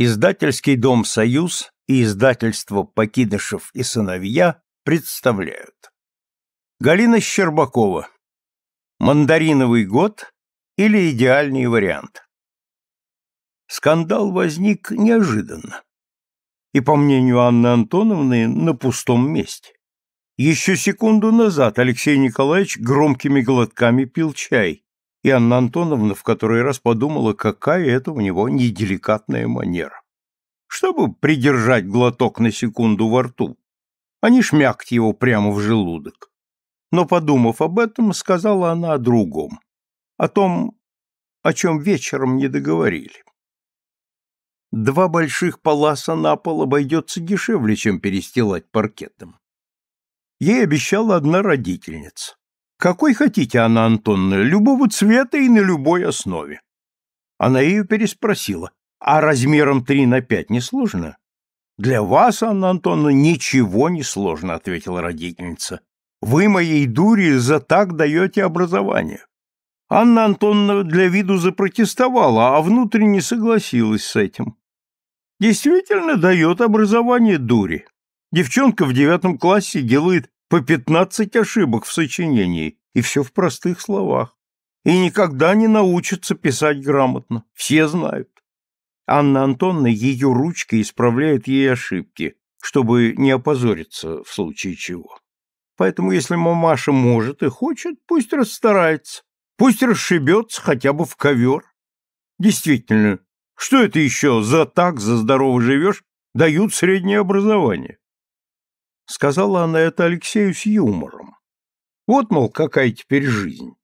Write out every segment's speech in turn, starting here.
Издательский дом «Союз» и издательство «Покидышев и сыновья» представляют. Галина Щербакова. «Мандариновый год» или «Идеальный вариант». Скандал возник неожиданно. И, по мнению Анны Антоновны, на пустом месте. Еще секунду назад Алексей Николаевич громкими глотками пил чай, и Анна Антоновна в который раз подумала, какая это у него неделикатная манера. Чтобы придержать глоток на секунду во рту, а не шмякать его прямо в желудок. Но, подумав об этом, сказала она о другом, о том, о чем вечером не договорили. Два больших паласа на пол обойдется дешевле, чем перестилать паркетом. Ей обещала одна родительница. Какой хотите, Анна Антоновна, любого цвета и на любой основе. Она ее переспросила. А размером 3 на 5 не сложно? Для вас, Анна Антоновна, ничего не сложно, ответила родительница. Вы моей дури за так даете образование. Анна Антоновна для виду запротестовала, а внутренне согласилась с этим. Действительно дает образование дури. Девчонка в девятом классе делает по пятнадцать ошибок в сочинении, и все в простых словах. И никогда не научится писать грамотно. Все знают. Анна Антоновна ее ручкой исправляет ей ошибки, чтобы не опозориться в случае чего. Поэтому, если мамаша может и хочет, пусть расстарается, пусть расшибется хотя бы в ковер. Действительно, что это еще за так, за здорово живешь, дают среднее образование? Сказала она это Алексею с юмором. Вот, мол, какая теперь жизнь.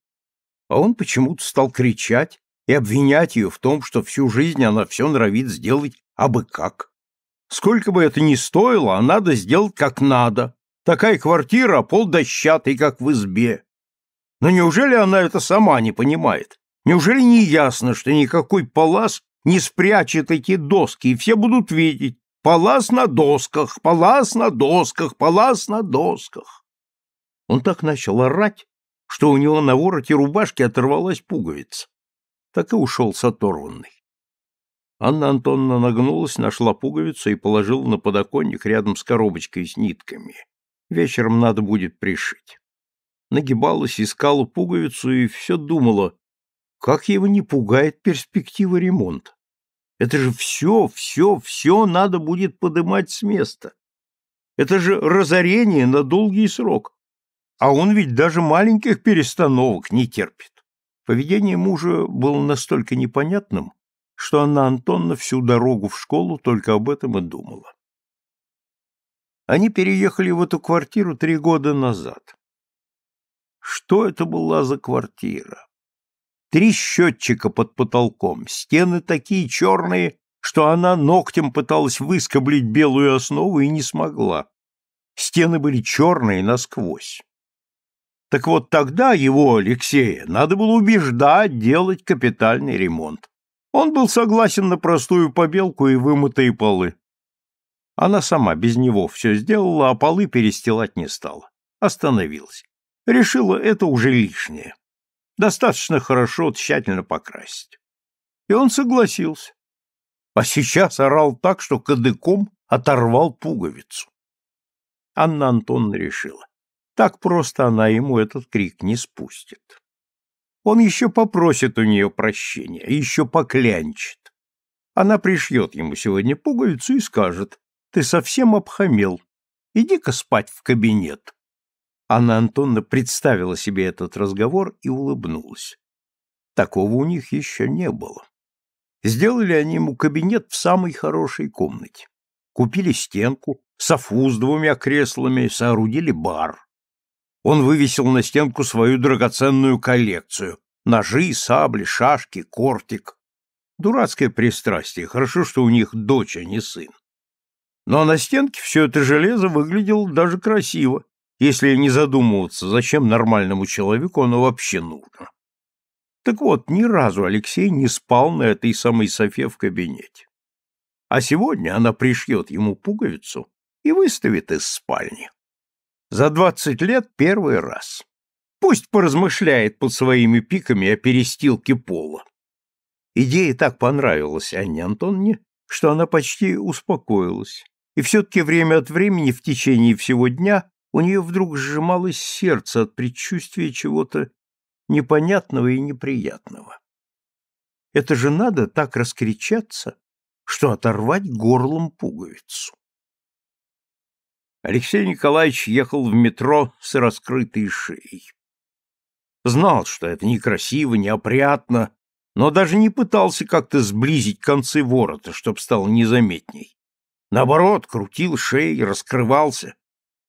А он почему-то стал кричать и обвинять ее в том, что всю жизнь она все норовит сделать абы как. Сколько бы это ни стоило, а надо сделать как надо. Такая квартира, а пол дощатый, как в избе. Но неужели она это сама не понимает? Неужели не ясно, что никакой палас не спрячет эти доски, и все будут видеть, Палас на досках, палас на досках, палас на досках. Он так начал орать, что у него на вороте рубашки оторвалась пуговица. Так и ушел с оторванной. Анна Антоновна нагнулась, нашла пуговицу и положила на подоконник рядом с коробочкой с нитками. Вечером надо будет пришить. Нагибалась, искала пуговицу и все думала, как его не пугает перспектива ремонта. Это же все, все, все надо будет подымать с места. Это же разорение на долгий срок. А он ведь даже маленьких перестановок не терпит. Поведение мужа было настолько непонятным, что Анна Антонна всю дорогу в школу только об этом и думала. Они переехали в эту квартиру три года назад. Что это была за квартира? Три счетчика под потолком, стены такие черные, что она ногтем пыталась выскоблить белую основу и не смогла. Стены были черные насквозь. Так вот тогда его, Алексея, надо было убеждать делать капитальный ремонт. Он был согласен на простую побелку и вымытые полы. Она сама без него все сделала, а полы перестилать не стала. Остановилась. Решила, это уже лишнее достаточно хорошо тщательно покрасить. И он согласился. А сейчас орал так, что кадыком оторвал пуговицу. Анна Антоновна решила. Так просто она ему этот крик не спустит. Он еще попросит у нее прощения, еще поклянчит. Она пришьет ему сегодня пуговицу и скажет, ты совсем обхамел, иди-ка спать в кабинет. Анна Антонна представила себе этот разговор и улыбнулась. Такого у них еще не было. Сделали они ему кабинет в самой хорошей комнате. Купили стенку, софу с двумя креслами, соорудили бар. Он вывесил на стенку свою драгоценную коллекцию. Ножи, сабли, шашки, кортик. Дурацкое пристрастие. Хорошо, что у них дочь, а не сын. Но на стенке все это железо выглядело даже красиво если не задумываться, зачем нормальному человеку оно вообще нужно. Так вот, ни разу Алексей не спал на этой самой Софе в кабинете. А сегодня она пришьет ему пуговицу и выставит из спальни. За двадцать лет первый раз. Пусть поразмышляет под своими пиками о перестилке пола. Идея так понравилась Анне Антоновне, что она почти успокоилась, и все-таки время от времени в течение всего дня у нее вдруг сжималось сердце от предчувствия чего-то непонятного и неприятного. Это же надо так раскричаться, что оторвать горлом пуговицу. Алексей Николаевич ехал в метро с раскрытой шеей. Знал, что это некрасиво, неопрятно, но даже не пытался как-то сблизить концы ворота, чтобы стало незаметней. Наоборот, крутил шею и раскрывался,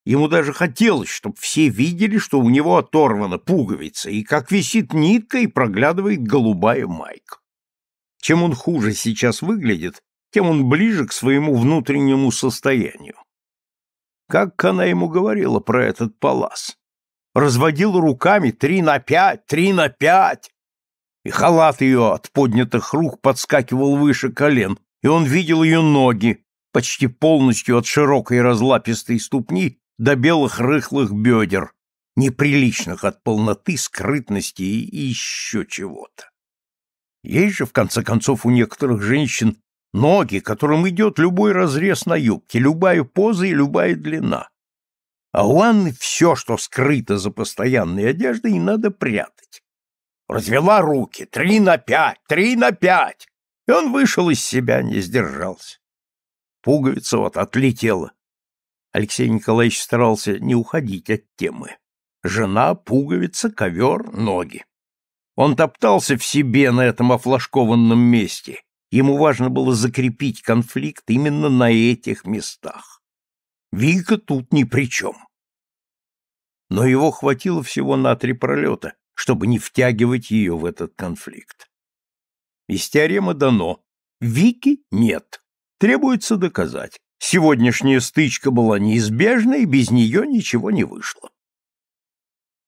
Ему даже хотелось, чтобы все видели, что у него оторвана пуговица, и как висит нитка и проглядывает голубая майка. Чем он хуже сейчас выглядит, тем он ближе к своему внутреннему состоянию. Как она ему говорила про этот палас? Разводил руками три на пять, три на пять. И халат ее от поднятых рук подскакивал выше колен, и он видел ее ноги, почти полностью от широкой разлапистой ступни до белых рыхлых бедер, неприличных от полноты, скрытности и еще чего-то. Есть же, в конце концов, у некоторых женщин ноги, которым идет любой разрез на юбке, любая поза и любая длина. А у Анны все, что скрыто за постоянной одеждой, и надо прятать. Развела руки, три на пять, три на пять, и он вышел из себя, не сдержался. Пуговица вот отлетела, Алексей Николаевич старался не уходить от темы. Жена, пуговица, ковер, ноги. Он топтался в себе на этом офлажкованном месте. Ему важно было закрепить конфликт именно на этих местах. Вика тут ни при чем. Но его хватило всего на три пролета, чтобы не втягивать ее в этот конфликт. Из теоремы дано «Вики нет». Требуется доказать. Сегодняшняя стычка была неизбежна, и без нее ничего не вышло.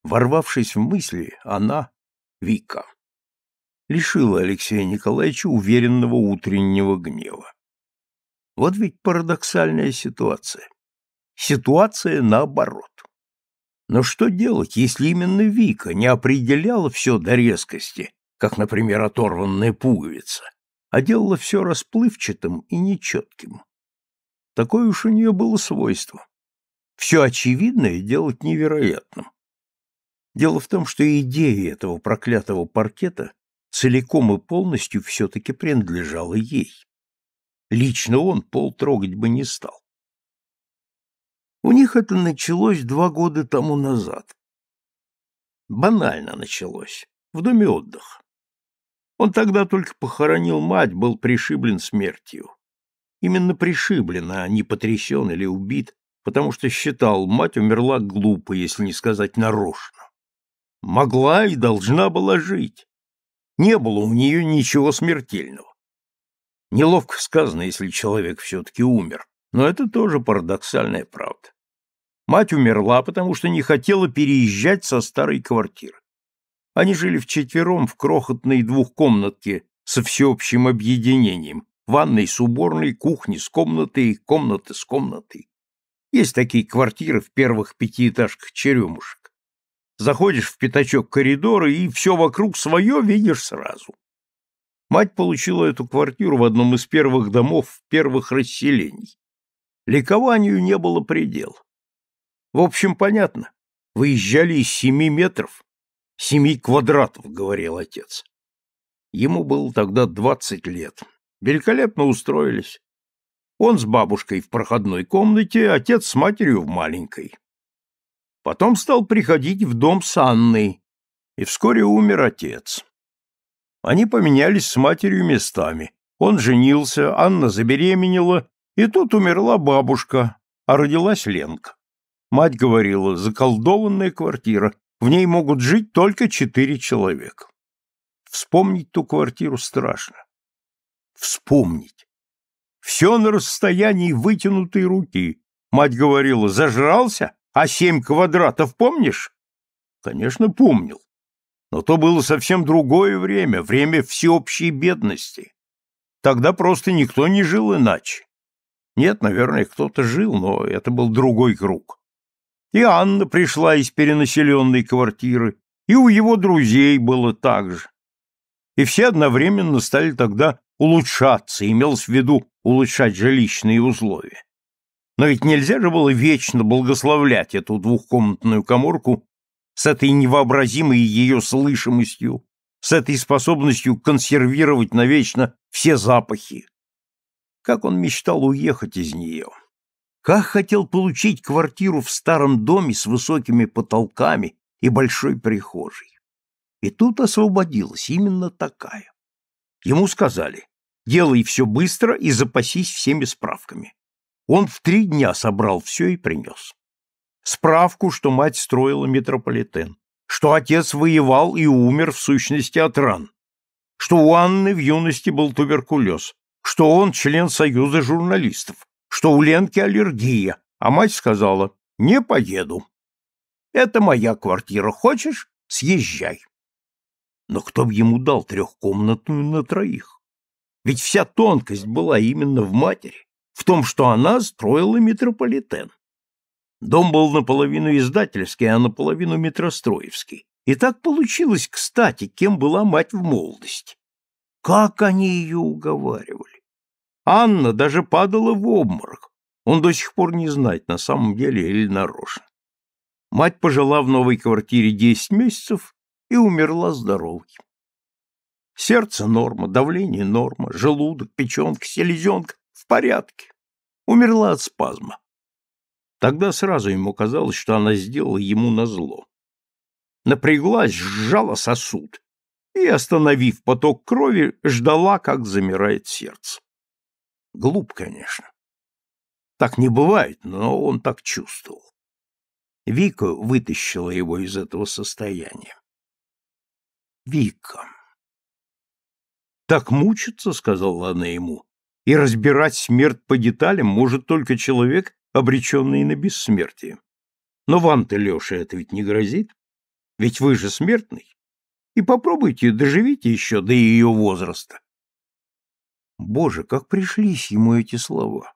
Ворвавшись в мысли, она, Вика, лишила Алексея Николаевича уверенного утреннего гнева. Вот ведь парадоксальная ситуация. Ситуация наоборот. Но что делать, если именно Вика не определяла все до резкости, как, например, оторванная пуговица, а делала все расплывчатым и нечетким? Такое уж у нее было свойство. Все очевидное делать невероятным. Дело в том, что идея этого проклятого паркета целиком и полностью все-таки принадлежала ей. Лично он пол трогать бы не стал. У них это началось два года тому назад. Банально началось. В доме отдыха. Он тогда только похоронил мать, был пришиблен смертью именно пришиблен, а не потрясен или убит, потому что считал, мать умерла глупо, если не сказать нарочно. Могла и должна была жить. Не было у нее ничего смертельного. Неловко сказано, если человек все-таки умер, но это тоже парадоксальная правда. Мать умерла, потому что не хотела переезжать со старой квартиры. Они жили вчетвером в крохотной двухкомнатке со всеобщим объединением, ванной с уборной, кухни с комнатой, комнаты с комнатой. Есть такие квартиры в первых пятиэтажках черемушек. Заходишь в пятачок коридора, и все вокруг свое видишь сразу. Мать получила эту квартиру в одном из первых домов первых расселений. Ликованию не было предел. В общем, понятно. Выезжали из семи метров. Семи квадратов, говорил отец. Ему было тогда двадцать лет. Великолепно устроились. Он с бабушкой в проходной комнате, отец с матерью в маленькой. Потом стал приходить в дом с Анной, и вскоре умер отец. Они поменялись с матерью местами. Он женился, Анна забеременела, и тут умерла бабушка, а родилась Ленка. Мать говорила, заколдованная квартира, в ней могут жить только четыре человека. Вспомнить ту квартиру страшно вспомнить. Все на расстоянии вытянутой руки. Мать говорила, зажрался, а семь квадратов помнишь? Конечно, помнил. Но то было совсем другое время, время всеобщей бедности. Тогда просто никто не жил иначе. Нет, наверное, кто-то жил, но это был другой круг. И Анна пришла из перенаселенной квартиры, и у его друзей было так же. И все одновременно стали тогда улучшаться, имелось в виду улучшать жилищные условия. Но ведь нельзя же было вечно благословлять эту двухкомнатную коморку с этой невообразимой ее слышимостью, с этой способностью консервировать навечно все запахи. Как он мечтал уехать из нее. Как хотел получить квартиру в старом доме с высокими потолками и большой прихожей. И тут освободилась именно такая. Ему сказали, делай все быстро и запасись всеми справками. Он в три дня собрал все и принес. Справку, что мать строила метрополитен, что отец воевал и умер в сущности от ран, что у Анны в юности был туберкулез, что он член Союза журналистов, что у Ленки аллергия, а мать сказала «не поеду». «Это моя квартира, хочешь? Съезжай». Но кто б ему дал трехкомнатную на троих? Ведь вся тонкость была именно в матери, в том, что она строила метрополитен. Дом был наполовину издательский, а наполовину метростроевский. И так получилось, кстати, кем была мать в молодости. Как они ее уговаривали? Анна даже падала в обморок. Он до сих пор не знает, на самом деле или нарочно. Мать пожила в новой квартире 10 месяцев и умерла здоровой. Сердце норма, давление норма, желудок, печенка, селезенка в порядке. Умерла от спазма. Тогда сразу ему казалось, что она сделала ему назло. Напряглась, сжала сосуд и, остановив поток крови, ждала, как замирает сердце. Глуп, конечно. Так не бывает, но он так чувствовал. Вика вытащила его из этого состояния. Вика. «Так мучиться, — сказала она ему, — и разбирать смерть по деталям может только человек, обреченный на бессмертие. Но вам-то, Леша, это ведь не грозит, ведь вы же смертный. И попробуйте, доживите еще до ее возраста». Боже, как пришлись ему эти слова!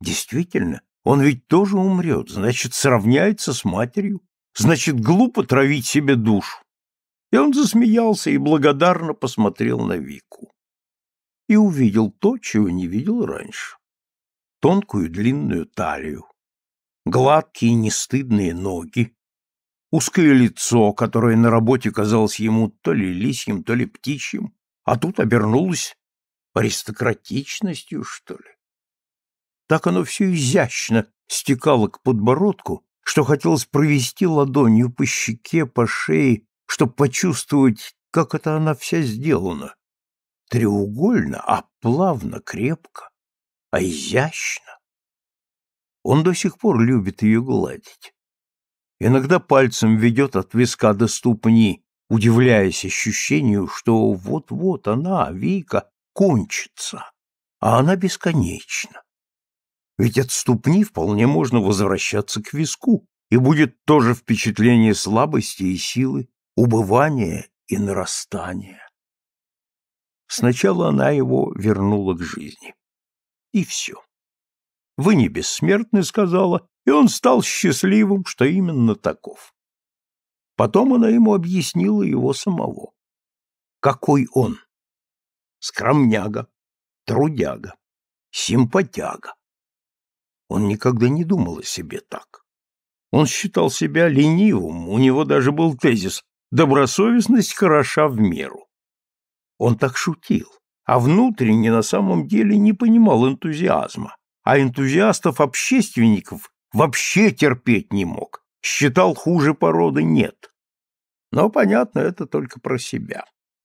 Действительно, он ведь тоже умрет, значит, сравняется с матерью, значит, глупо травить себе душу. И он засмеялся и благодарно посмотрел на Вику. И увидел то, чего не видел раньше. Тонкую длинную талию, гладкие нестыдные ноги, узкое лицо, которое на работе казалось ему то ли лисьим, то ли птичьим, а тут обернулось аристократичностью, что ли. Так оно все изящно стекало к подбородку, что хотелось провести ладонью по щеке, по шее, чтобы почувствовать, как это она вся сделана. Треугольно, а плавно, крепко, а изящно. Он до сих пор любит ее гладить. Иногда пальцем ведет от виска до ступни, удивляясь ощущению, что вот-вот она, Вика, кончится, а она бесконечна. Ведь от ступни вполне можно возвращаться к виску, и будет тоже впечатление слабости и силы убывание и нарастание. Сначала она его вернула к жизни. И все. «Вы не бессмертны», — сказала, и он стал счастливым, что именно таков. Потом она ему объяснила его самого. Какой он? Скромняга, трудяга, симпатяга. Он никогда не думал о себе так. Он считал себя ленивым, у него даже был тезис добросовестность хороша в меру. Он так шутил, а внутренне на самом деле не понимал энтузиазма, а энтузиастов-общественников вообще терпеть не мог, считал хуже породы нет. Но, понятно, это только про себя.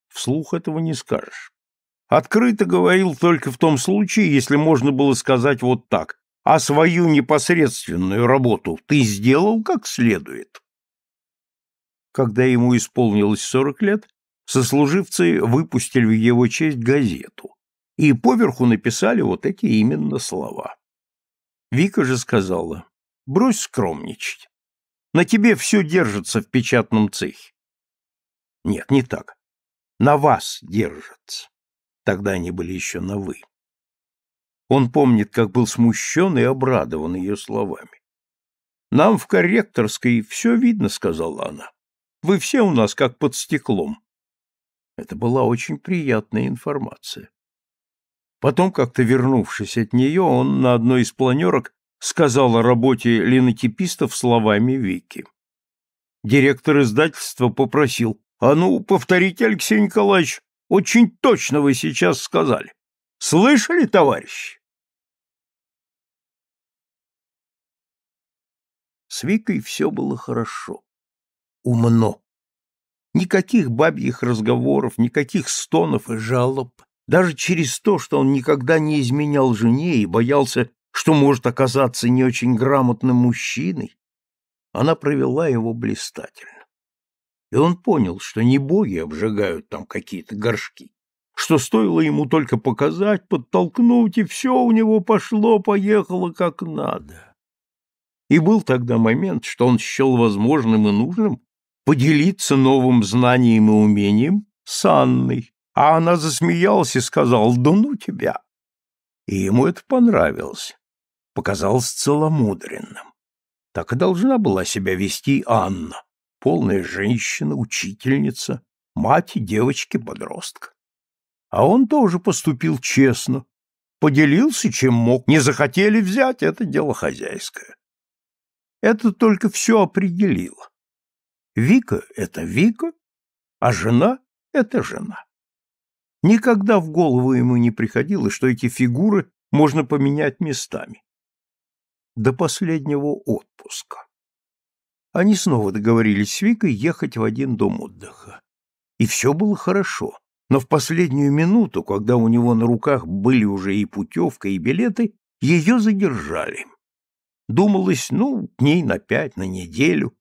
Вслух этого не скажешь. Открыто говорил только в том случае, если можно было сказать вот так, а свою непосредственную работу ты сделал как следует когда ему исполнилось 40 лет, сослуживцы выпустили в его честь газету и поверху написали вот эти именно слова. Вика же сказала, брось скромничать. На тебе все держится в печатном цехе. Нет, не так. На вас держится. Тогда они были еще на «вы». Он помнит, как был смущен и обрадован ее словами. «Нам в корректорской все видно», — сказала она. Вы все у нас как под стеклом. Это была очень приятная информация. Потом, как-то вернувшись от нее, он на одной из планерок сказал о работе линотипистов словами Вики. Директор издательства попросил, «А ну, повторите, Алексей Николаевич, очень точно вы сейчас сказали. Слышали, товарищ?" С Викой все было хорошо умно. Никаких бабьих разговоров, никаких стонов и жалоб. Даже через то, что он никогда не изменял жене и боялся, что может оказаться не очень грамотным мужчиной, она провела его блистательно. И он понял, что не боги обжигают там какие-то горшки, что стоило ему только показать, подтолкнуть, и все у него пошло-поехало как надо. И был тогда момент, что он счел возможным и нужным поделиться новым знанием и умением с Анной, а она засмеялась и сказала «Да ну тебя!» И ему это понравилось, показалось целомудренным. Так и должна была себя вести Анна, полная женщина, учительница, мать девочки-подростка. А он тоже поступил честно, поделился, чем мог, не захотели взять, это дело хозяйское. Это только все определило. Вика — это Вика, а жена — это жена. Никогда в голову ему не приходило, что эти фигуры можно поменять местами. До последнего отпуска. Они снова договорились с Викой ехать в один дом отдыха. И все было хорошо. Но в последнюю минуту, когда у него на руках были уже и путевка, и билеты, ее задержали. Думалось, ну, дней на пять, на неделю,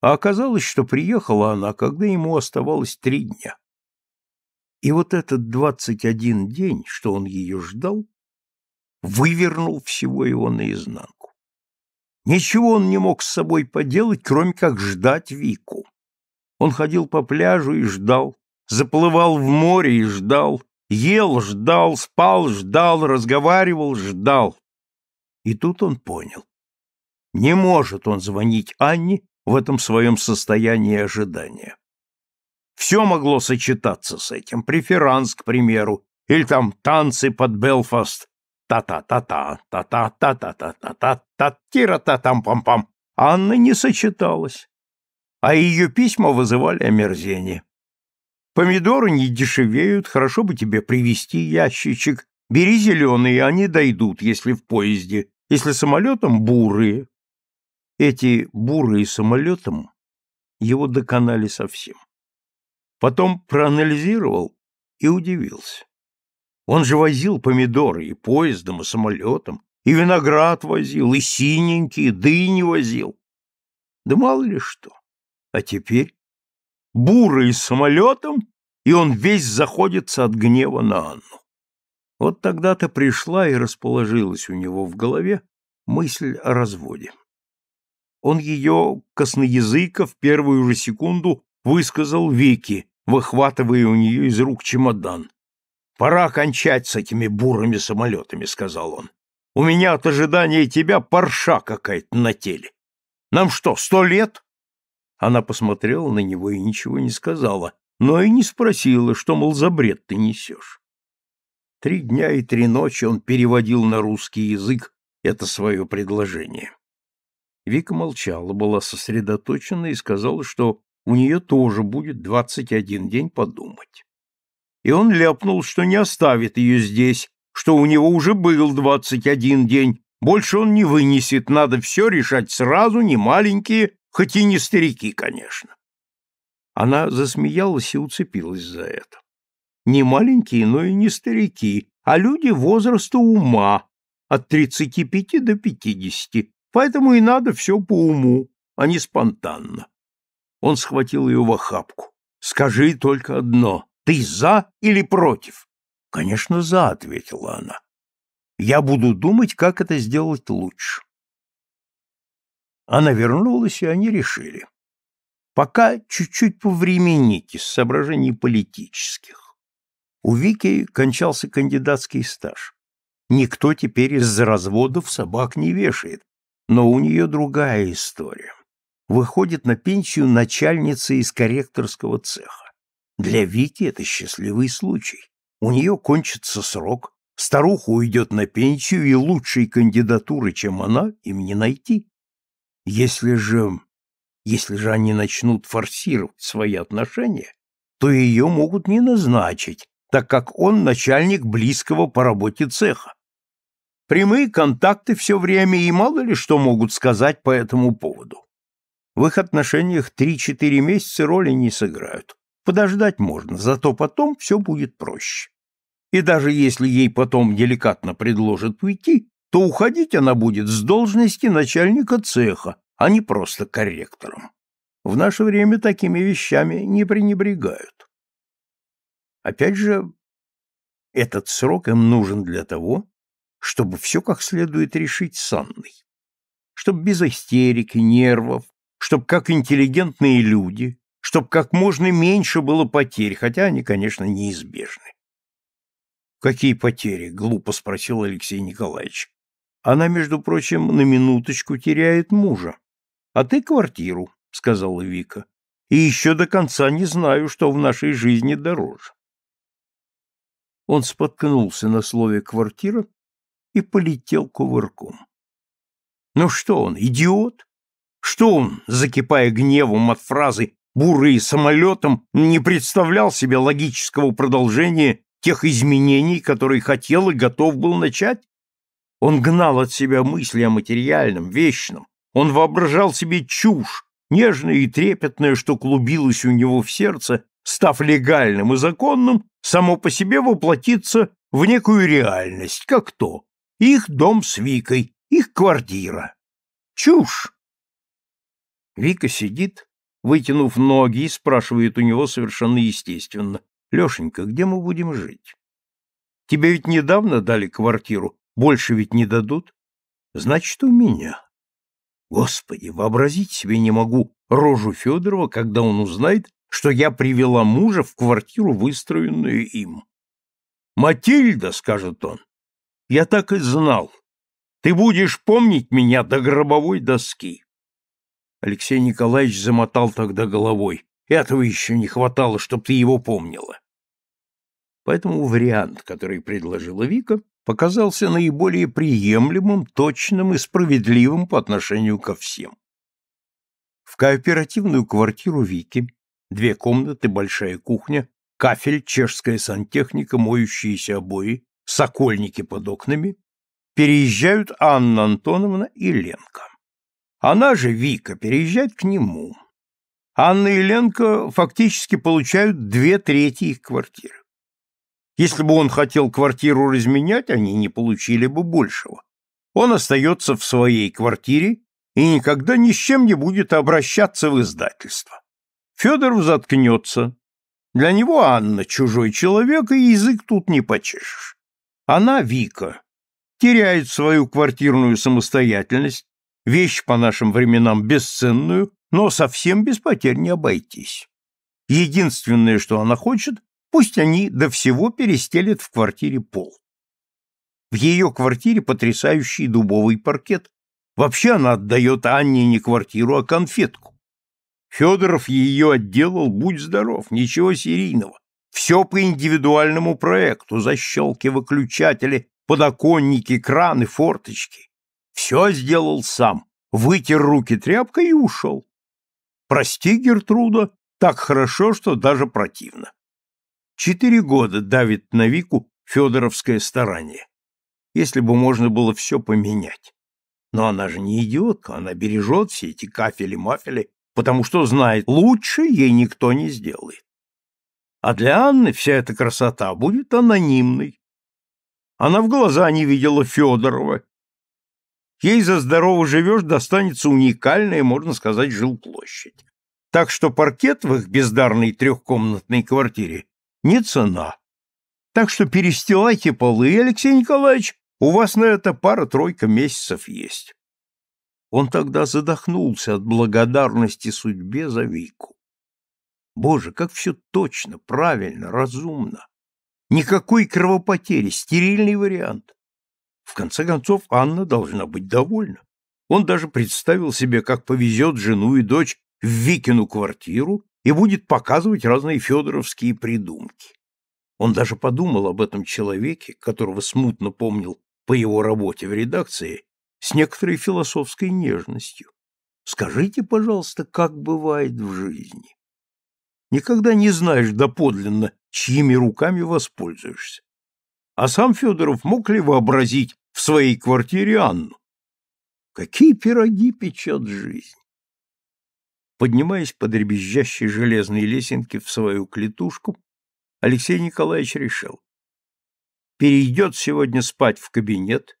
а оказалось, что приехала она, когда ему оставалось три дня. И вот этот двадцать один день, что он ее ждал, вывернул всего его наизнанку. Ничего он не мог с собой поделать, кроме как ждать Вику. Он ходил по пляжу и ждал, заплывал в море и ждал, ел, ждал, спал, ждал, разговаривал, ждал. И тут он понял. Не может он звонить Анне в этом своем состоянии ожидания. Все могло сочетаться с этим, преферанс, к примеру, или там танцы под Белфаст, та-та-та-та, та-та-та-та-та-та-та, та та там пам пам Анна не сочеталась, а ее письма вызывали омерзение. Помидоры не дешевеют, хорошо бы тебе привезти ящичек. Бери зеленые, они дойдут, если в поезде, если самолетом бурые. Эти бурые самолетом его доконали совсем. Потом проанализировал и удивился. Он же возил помидоры и поездом, и самолетом, и виноград возил, и синенькие, дыни возил. Да мало ли что. А теперь бурый самолетом, и он весь заходится от гнева на Анну. Вот тогда-то пришла и расположилась у него в голове мысль о разводе он ее косноязыко в первую же секунду высказал Вики, выхватывая у нее из рук чемодан. «Пора кончать с этими бурыми самолетами», — сказал он. «У меня от ожидания тебя парша какая-то на теле. Нам что, сто лет?» Она посмотрела на него и ничего не сказала, но и не спросила, что, мол, за бред ты несешь. Три дня и три ночи он переводил на русский язык это свое предложение. Вика молчала, была сосредоточена и сказала, что у нее тоже будет двадцать один день подумать. И он ляпнул, что не оставит ее здесь, что у него уже был двадцать один день, больше он не вынесет, надо все решать сразу, не маленькие, хоть и не старики, конечно. Она засмеялась и уцепилась за это. Не маленькие, но и не старики, а люди возраста ума, от 35 до 50, Поэтому и надо все по уму, а не спонтанно. Он схватил ее в охапку. «Скажи только одно. Ты за или против?» «Конечно, за», — ответила она. «Я буду думать, как это сделать лучше». Она вернулась, и они решили. Пока чуть-чуть повременить с соображений политических. У Вики кончался кандидатский стаж. Никто теперь из-за разводов собак не вешает, но у нее другая история. Выходит на пенсию начальница из корректорского цеха. Для Вики это счастливый случай. У нее кончится срок, старуха уйдет на пенсию, и лучшей кандидатуры, чем она, им не найти. Если же... Если же они начнут форсировать свои отношения, то ее могут не назначить, так как он начальник близкого по работе цеха. Прямые контакты все время и мало ли что могут сказать по этому поводу. В их отношениях 3-4 месяца роли не сыграют. Подождать можно, зато потом все будет проще. И даже если ей потом деликатно предложат уйти, то уходить она будет с должности начальника цеха, а не просто корректором. В наше время такими вещами не пренебрегают. Опять же, этот срок им нужен для того, чтобы все как следует решить с Анной, чтобы без истерики, нервов, чтобы как интеллигентные люди, чтобы как можно меньше было потерь, хотя они, конечно, неизбежны. «Какие потери?» — глупо спросил Алексей Николаевич. «Она, между прочим, на минуточку теряет мужа. А ты квартиру», — сказала Вика. «И еще до конца не знаю, что в нашей жизни дороже». Он споткнулся на слове «квартира» и полетел кувырком. Ну что он, идиот? Что он, закипая гневом от фразы «бурый самолетом», не представлял себе логического продолжения тех изменений, которые хотел и готов был начать? Он гнал от себя мысли о материальном, вечном. Он воображал себе чушь, нежное и трепетное, что клубилось у него в сердце, став легальным и законным, само по себе воплотиться в некую реальность, как то, их дом с Викой, их квартира. Чушь! Вика сидит, вытянув ноги, и спрашивает у него совершенно естественно. «Лешенька, где мы будем жить? Тебе ведь недавно дали квартиру, больше ведь не дадут. Значит, у меня». Господи, вообразить себе не могу рожу Федорова, когда он узнает, что я привела мужа в квартиру, выстроенную им. «Матильда», — скажет он, я так и знал. Ты будешь помнить меня до гробовой доски. Алексей Николаевич замотал тогда головой. Этого еще не хватало, чтобы ты его помнила. Поэтому вариант, который предложила Вика, показался наиболее приемлемым, точным и справедливым по отношению ко всем. В кооперативную квартиру Вики, две комнаты, большая кухня, кафель, чешская сантехника, моющиеся обои, сокольники под окнами, переезжают Анна Антоновна и Ленка. Она же, Вика, переезжает к нему. Анна и Ленка фактически получают две трети их квартиры. Если бы он хотел квартиру разменять, они не получили бы большего. Он остается в своей квартире и никогда ни с чем не будет обращаться в издательство. Федоров заткнется. Для него Анна чужой человек, и язык тут не почешешь. Она, Вика, теряет свою квартирную самостоятельность, вещь по нашим временам бесценную, но совсем без потерь не обойтись. Единственное, что она хочет, пусть они до всего перестелят в квартире пол. В ее квартире потрясающий дубовый паркет. Вообще она отдает Анне не квартиру, а конфетку. Федоров ее отделал, будь здоров, ничего серийного. Все по индивидуальному проекту, защелки, выключатели, подоконники, краны, форточки. Все сделал сам, вытер руки тряпкой и ушел. Прости, Гертруда, так хорошо, что даже противно. Четыре года давит на Вику Федоровское старание. Если бы можно было все поменять. Но она же не идиотка, она бережет все эти кафели-мафели, потому что знает, лучше ей никто не сделает. А для Анны вся эта красота будет анонимной. Она в глаза не видела Федорова. Ей за здорово живешь достанется уникальная, можно сказать, жилплощадь. Так что паркет в их бездарной трехкомнатной квартире не цена. Так что перестилайте полы, Алексей Николаевич, у вас на это пара-тройка месяцев есть. Он тогда задохнулся от благодарности судьбе за Вику. Боже, как все точно, правильно, разумно. Никакой кровопотери, стерильный вариант. В конце концов, Анна должна быть довольна. Он даже представил себе, как повезет жену и дочь в Викину квартиру и будет показывать разные федоровские придумки. Он даже подумал об этом человеке, которого смутно помнил по его работе в редакции, с некоторой философской нежностью. Скажите, пожалуйста, как бывает в жизни? никогда не знаешь доподлинно, чьими руками воспользуешься. А сам Федоров мог ли вообразить в своей квартире Анну? Какие пироги печет жизнь! Поднимаясь по дребезжащей железной лесенке в свою клетушку, Алексей Николаевич решил. Перейдет сегодня спать в кабинет,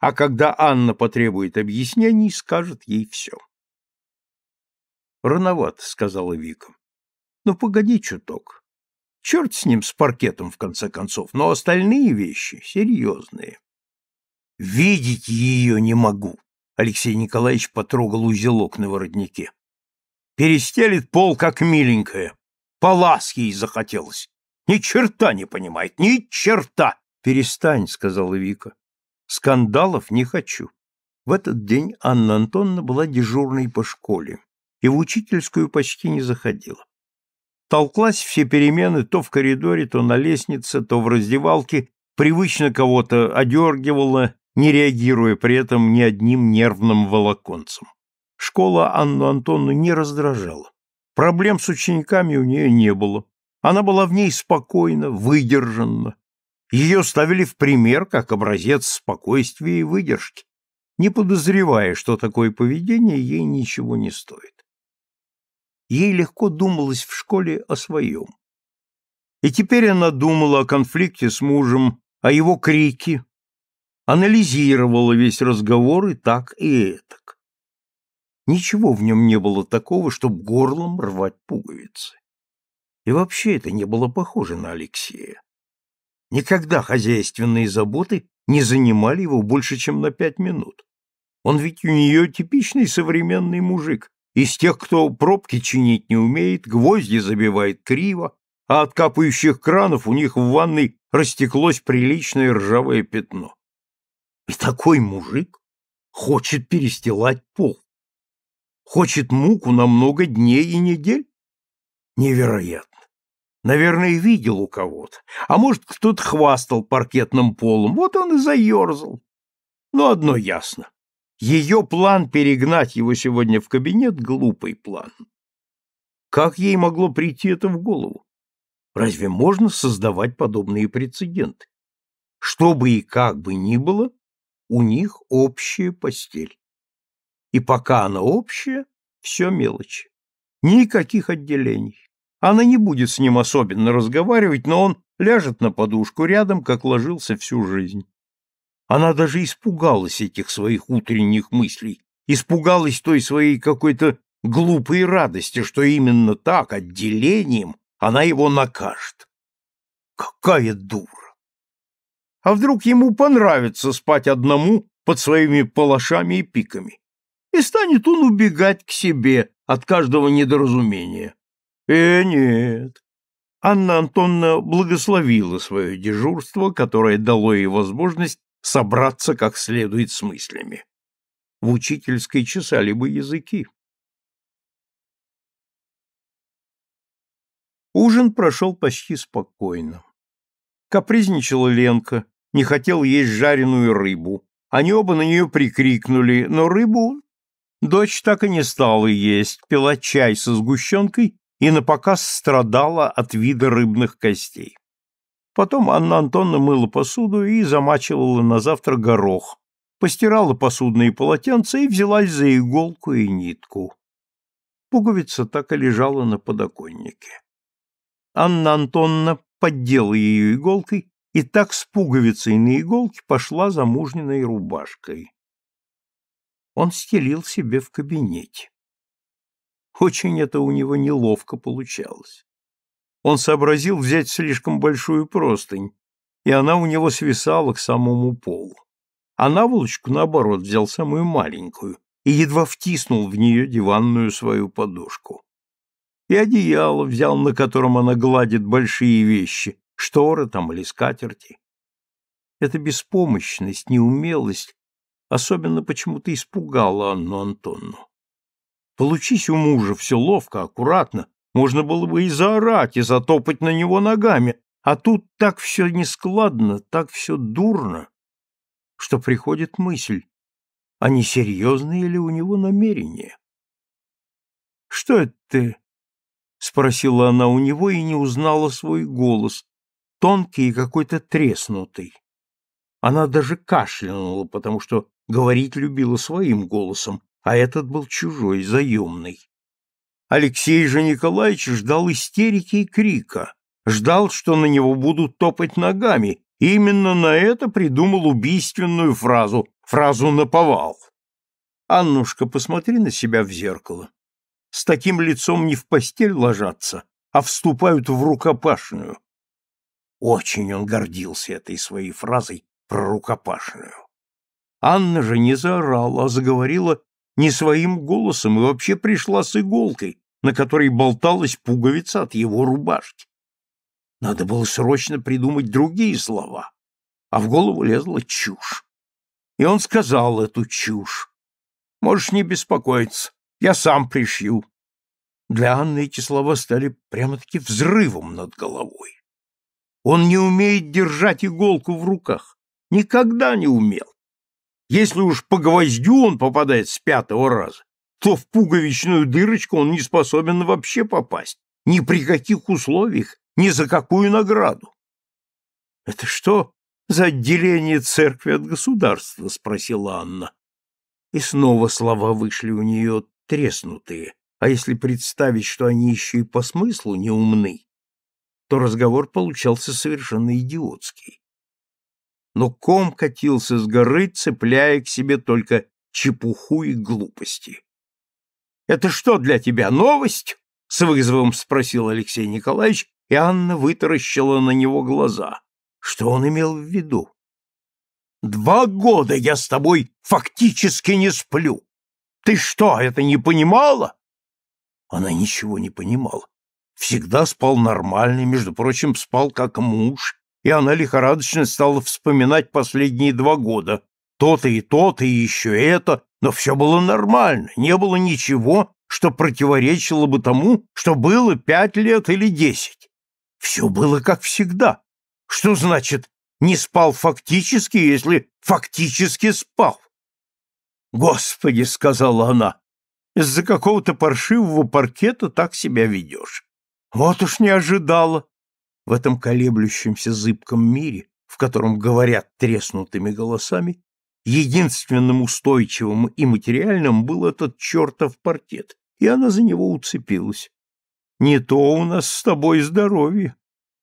а когда Анна потребует объяснений, скажет ей все. «Рановато», — сказала Вика. Но ну, погоди чуток. Черт с ним, с паркетом, в конце концов, но остальные вещи серьезные. Видеть ее не могу. Алексей Николаевич потрогал узелок на воротнике. Перестелит пол, как миленькая. Палас ей захотелось. Ни черта не понимает, ни черта. Перестань, сказала Вика. Скандалов не хочу. В этот день Анна Антоновна была дежурной по школе и в учительскую почти не заходила толклась все перемены то в коридоре, то на лестнице, то в раздевалке, привычно кого-то одергивала, не реагируя при этом ни одним нервным волоконцем. Школа Анну Антонну не раздражала. Проблем с учениками у нее не было. Она была в ней спокойна, выдержанна. Ее ставили в пример как образец спокойствия и выдержки, не подозревая, что такое поведение ей ничего не стоит. Ей легко думалось в школе о своем. И теперь она думала о конфликте с мужем, о его крике, анализировала весь разговор и так, и этак. Ничего в нем не было такого, чтобы горлом рвать пуговицы. И вообще это не было похоже на Алексея. Никогда хозяйственные заботы не занимали его больше, чем на пять минут. Он ведь у нее типичный современный мужик, из тех, кто пробки чинить не умеет, гвозди забивает криво, а от капающих кранов у них в ванной растеклось приличное ржавое пятно. И такой мужик хочет перестилать пол. Хочет муку на много дней и недель? Невероятно. Наверное, видел у кого-то. А может, кто-то хвастал паркетным полом. Вот он и заерзал. Но одно ясно. Ее план перегнать его сегодня в кабинет — глупый план. Как ей могло прийти это в голову? Разве можно создавать подобные прецеденты? Что бы и как бы ни было, у них общая постель. И пока она общая, все мелочи. Никаких отделений. Она не будет с ним особенно разговаривать, но он ляжет на подушку рядом, как ложился всю жизнь. Она даже испугалась этих своих утренних мыслей, испугалась той своей какой-то глупой радости, что именно так, отделением, она его накажет. Какая дура! А вдруг ему понравится спать одному под своими палашами и пиками? И станет он убегать к себе от каждого недоразумения. Э, нет. Анна Антоновна благословила свое дежурство, которое дало ей возможность собраться как следует с мыслями. В учительской чесали бы языки. Ужин прошел почти спокойно. Капризничала Ленка, не хотел есть жареную рыбу. Они оба на нее прикрикнули, но рыбу дочь так и не стала есть, пила чай со сгущенкой и напоказ страдала от вида рыбных костей. Потом Анна Антоновна мыла посуду и замачивала на завтра горох, постирала посудные полотенца и взялась за иголку и нитку. Пуговица так и лежала на подоконнике. Анна Антоновна поддела ее иголкой, и так с пуговицей на иголке пошла за мужниной рубашкой. Он стелил себе в кабинете. Очень это у него неловко получалось он сообразил взять слишком большую простынь, и она у него свисала к самому полу. А наволочку, наоборот, взял самую маленькую и едва втиснул в нее диванную свою подушку. И одеяло взял, на котором она гладит большие вещи, шторы там или скатерти. Эта беспомощность, неумелость особенно почему-то испугала Анну Антонну. Получись у мужа все ловко, аккуратно, можно было бы и заорать, и затопать на него ногами, а тут так все нескладно, так все дурно, что приходит мысль, а не серьезные ли у него намерения? «Что это ты?» — спросила она у него и не узнала свой голос, тонкий и какой-то треснутый. Она даже кашлянула, потому что говорить любила своим голосом, а этот был чужой, заемный. Алексей же Николаевич ждал истерики и крика, ждал, что на него будут топать ногами, именно на это придумал убийственную фразу, фразу наповал. «Аннушка, посмотри на себя в зеркало. С таким лицом не в постель ложатся, а вступают в рукопашную». Очень он гордился этой своей фразой про рукопашную. Анна же не заорала, а заговорила не своим голосом и вообще пришла с иголкой, на которой болталась пуговица от его рубашки. Надо было срочно придумать другие слова, а в голову лезла чушь. И он сказал эту чушь. «Можешь не беспокоиться, я сам пришью». Для Анны эти слова стали прямо-таки взрывом над головой. Он не умеет держать иголку в руках, никогда не умел. Если уж по гвоздю он попадает с пятого раза, то в пуговичную дырочку он не способен вообще попасть, ни при каких условиях, ни за какую награду. — Это что за отделение церкви от государства? — спросила Анна. И снова слова вышли у нее треснутые, а если представить, что они еще и по смыслу не умны, то разговор получался совершенно идиотский но ком катился с горы, цепляя к себе только чепуху и глупости. «Это что для тебя, новость?» — с вызовом спросил Алексей Николаевич, и Анна вытаращила на него глаза. Что он имел в виду? «Два года я с тобой фактически не сплю. Ты что, это не понимала?» Она ничего не понимала. Всегда спал нормально, между прочим, спал как муж, и она лихорадочно стала вспоминать последние два года. То-то и то-то, и еще это, но все было нормально, не было ничего, что противоречило бы тому, что было пять лет или десять. Все было как всегда. Что значит «не спал фактически», если «фактически спал»? «Господи», — сказала она, — «из-за какого-то паршивого паркета так себя ведешь». Вот уж не ожидала в этом колеблющемся зыбком мире, в котором говорят треснутыми голосами, единственным устойчивым и материальным был этот чертов паркет, и она за него уцепилась. «Не то у нас с тобой здоровье!»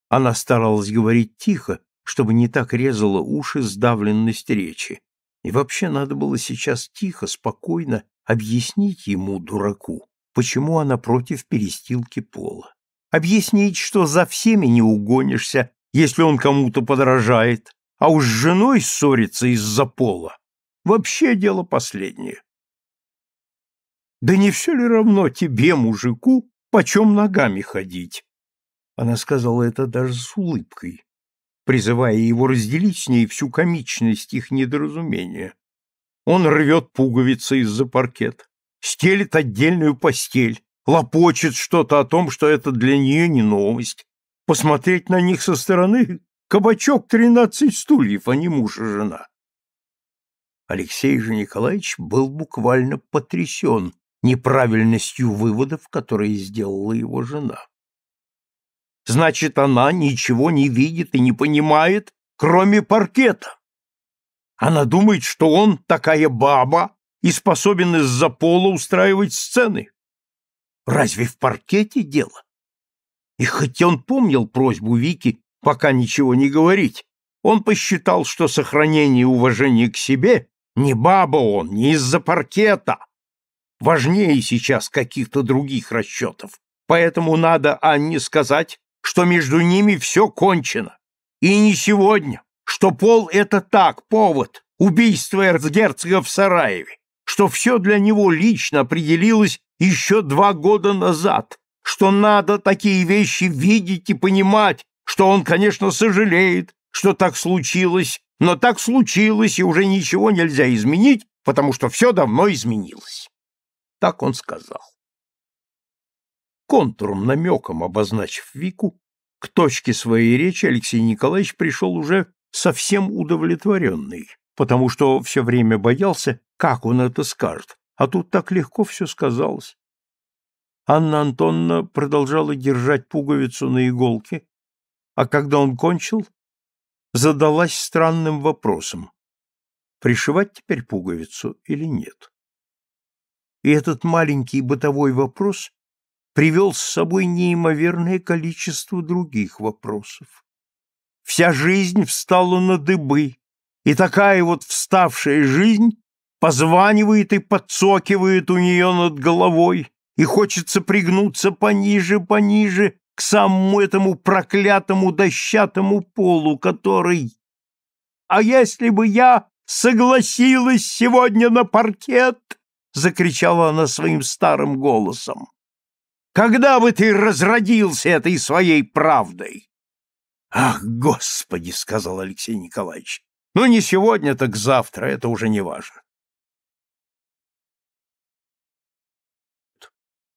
Она старалась говорить тихо, чтобы не так резала уши сдавленность речи. И вообще надо было сейчас тихо, спокойно объяснить ему, дураку, почему она против перестилки пола объяснить, что за всеми не угонишься, если он кому-то подражает, а уж с женой ссорится из-за пола. Вообще дело последнее. Да не все ли равно тебе, мужику, почем ногами ходить? Она сказала это даже с улыбкой, призывая его разделить с ней всю комичность их недоразумения. Он рвет пуговицы из-за паркет, стелит отдельную постель, лопочет что-то о том, что это для нее не новость. Посмотреть на них со стороны — кабачок тринадцать стульев, а не муж и жена. Алексей же Николаевич был буквально потрясен неправильностью выводов, которые сделала его жена. Значит, она ничего не видит и не понимает, кроме паркета. Она думает, что он такая баба и способен из-за пола устраивать сцены. Разве в паркете дело? И хоть он помнил просьбу Вики пока ничего не говорить, он посчитал, что сохранение уважения к себе не баба он, не из-за паркета. Важнее сейчас каких-то других расчетов. Поэтому надо Анне сказать, что между ними все кончено. И не сегодня, что пол — это так, повод, убийство эрцгерцога в Сараеве, что все для него лично определилось еще два года назад, что надо такие вещи видеть и понимать, что он, конечно, сожалеет, что так случилось, но так случилось, и уже ничего нельзя изменить, потому что все давно изменилось. Так он сказал. Контуром, намеком обозначив Вику, к точке своей речи Алексей Николаевич пришел уже совсем удовлетворенный, потому что все время боялся, как он это скажет, а тут так легко все сказалось. Анна Антоновна продолжала держать пуговицу на иголке, а когда он кончил, задалась странным вопросом. Пришивать теперь пуговицу или нет? И этот маленький бытовой вопрос привел с собой неимоверное количество других вопросов. Вся жизнь встала на дыбы, и такая вот вставшая жизнь позванивает и подцокивает у нее над головой, и хочется пригнуться пониже, пониже, к самому этому проклятому дощатому полу, который... «А если бы я согласилась сегодня на паркет?» — закричала она своим старым голосом. «Когда бы ты разродился этой своей правдой?» «Ах, Господи!» — сказал Алексей Николаевич. «Ну, не сегодня, так завтра, это уже не важно.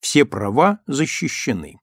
Все права защищены.